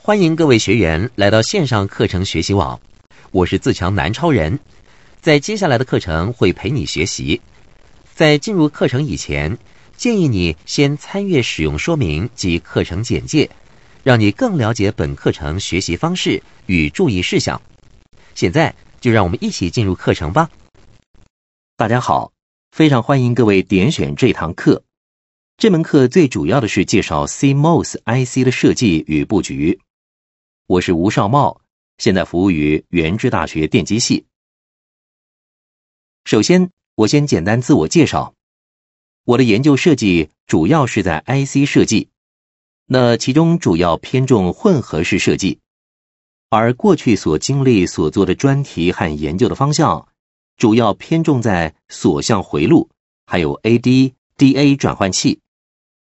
欢迎各位学员来到线上课程学习网，我是自强南超人，在接下来的课程会陪你学习。在进入课程以前，建议你先参阅使用说明及课程简介，让你更了解本课程学习方式与注意事项。现在就让我们一起进入课程吧。大家好，非常欢迎各位点选这堂课。这门课最主要的是介绍 CMOS IC 的设计与布局。我是吴少茂，现在服务于原治大学电机系。首先，我先简单自我介绍。我的研究设计主要是在 I C 设计，那其中主要偏重混合式设计，而过去所经历所做的专题和研究的方向，主要偏重在所向回路，还有 A D D A 转换器。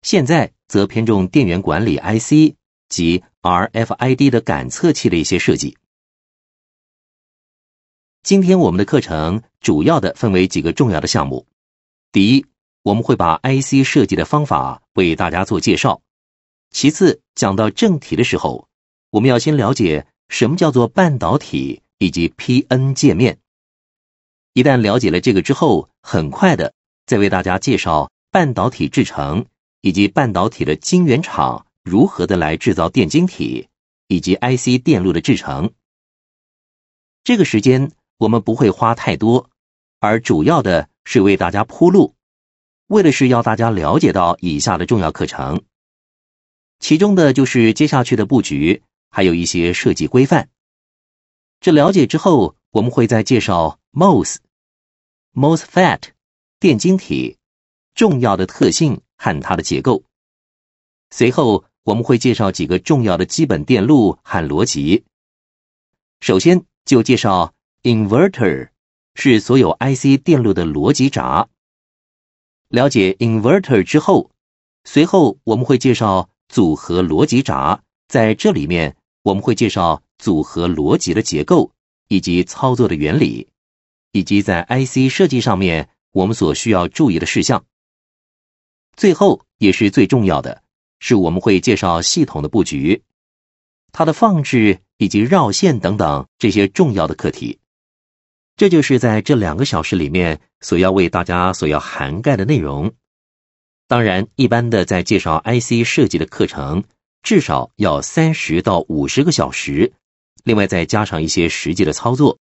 现在则偏重电源管理 I C。及 RFID 的感测器的一些设计。今天我们的课程主要的分为几个重要的项目。第一，我们会把 IC 设计的方法为大家做介绍。其次，讲到正题的时候，我们要先了解什么叫做半导体以及 PN 界面。一旦了解了这个之后，很快的再为大家介绍半导体制程以及半导体的晶圆厂。如何的来制造电晶体以及 IC 电路的制成？这个时间我们不会花太多，而主要的是为大家铺路，为的是要大家了解到以下的重要课程，其中的就是接下去的布局，还有一些设计规范。这了解之后，我们会再介绍 MOS、MOSFET 电晶体重要的特性和它的结构，随后。我们会介绍几个重要的基本电路和逻辑。首先就介绍 inverter，是所有 I C 电路的逻辑闸。了解 inverter 之后，随后我们会介绍组合逻辑闸。在这里面，我们会介绍组合逻辑的结构以及操作的原理，以及在 I C 设计上面我们所需要注意的事项。最后也是最重要的。是我们会介绍系统的布局、它的放置以及绕线等等这些重要的课题。这就是在这两个小时里面所要为大家所要涵盖的内容。当然，一般的在介绍 IC 设计的课程，至少要三十到五十个小时，另外再加上一些实际的操作。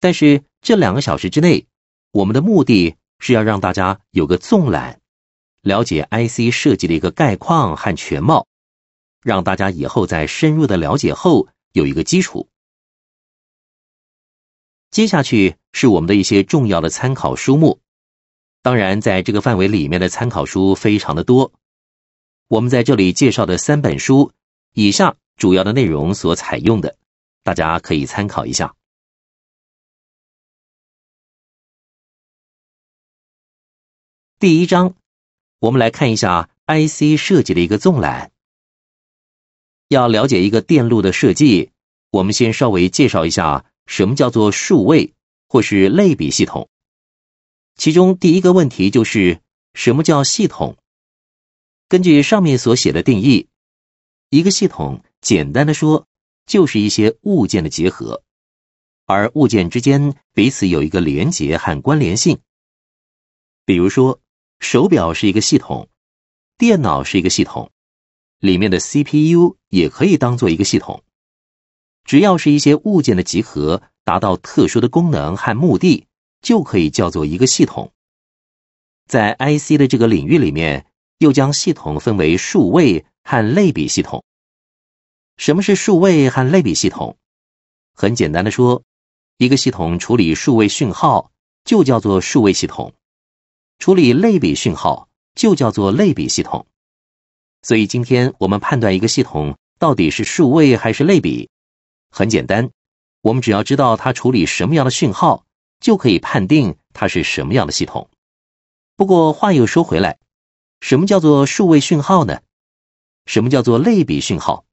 但是这两个小时之内，我们的目的是要让大家有个纵览。了解 IC 设计的一个概况和全貌，让大家以后在深入的了解后有一个基础。接下去是我们的一些重要的参考书目，当然在这个范围里面的参考书非常的多。我们在这里介绍的三本书，以下主要的内容所采用的，大家可以参考一下。第一章。我们来看一下 IC 设计的一个纵览。要了解一个电路的设计，我们先稍微介绍一下什么叫做数位或是类比系统。其中第一个问题就是什么叫系统？根据上面所写的定义，一个系统简单的说就是一些物件的结合，而物件之间彼此有一个连结和关联性。比如说。手表是一个系统，电脑是一个系统，里面的 CPU 也可以当做一个系统。只要是一些物件的集合，达到特殊的功能和目的，就可以叫做一个系统。在 IC 的这个领域里面，又将系统分为数位和类比系统。什么是数位和类比系统？很简单的说，一个系统处理数位讯号，就叫做数位系统。处理类比讯号就叫做类比系统，所以今天我们判断一个系统到底是数位还是类比，很简单，我们只要知道它处理什么样的讯号，就可以判定它是什么样的系统。不过话又说回来，什么叫做数位讯号呢？什么叫做类比讯号？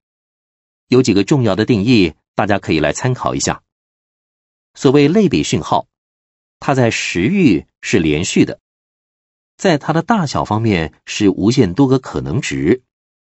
有几个重要的定义，大家可以来参考一下。所谓类比讯号，它在时域是连续的。在它的大小方面，是无限多个可能值。